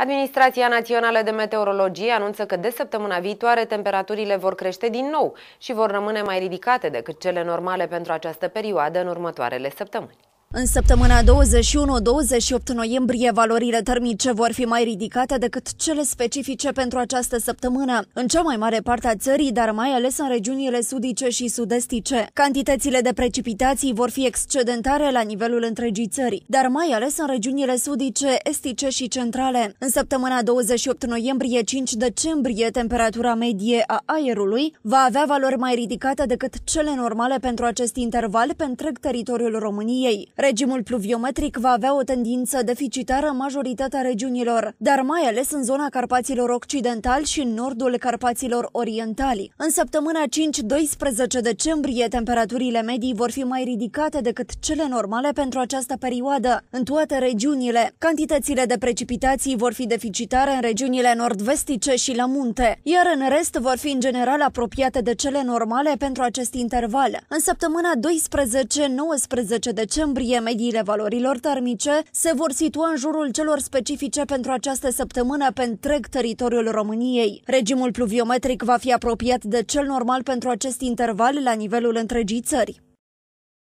Administrația Națională de Meteorologie anunță că de săptămâna viitoare temperaturile vor crește din nou și vor rămâne mai ridicate decât cele normale pentru această perioadă în următoarele săptămâni. În săptămâna 21-28 noiembrie, valorile termice vor fi mai ridicate decât cele specifice pentru această săptămână, în cea mai mare parte a țării, dar mai ales în regiunile sudice și sudestice. Cantitățile de precipitații vor fi excedentare la nivelul întregii țări, dar mai ales în regiunile sudice, estice și centrale. În săptămâna 28 noiembrie-5 decembrie, temperatura medie a aerului va avea valori mai ridicate decât cele normale pentru acest interval pe întreg teritoriul României. Regimul pluviometric va avea o tendință deficitară în majoritatea regiunilor, dar mai ales în zona Carpaților Occidentali și în nordul Carpaților Orientali. În săptămâna 5-12 decembrie, temperaturile medii vor fi mai ridicate decât cele normale pentru această perioadă, în toate regiunile. Cantitățile de precipitații vor fi deficitare în regiunile nordvestice și la munte, iar în rest vor fi în general apropiate de cele normale pentru acest interval. În săptămâna 12-19 decembrie, noiembrie, mediile valorilor termice se vor situa în jurul celor specifice pentru această săptămână pe întreg teritoriul României. Regimul pluviometric va fi apropiat de cel normal pentru acest interval la nivelul întregii țări.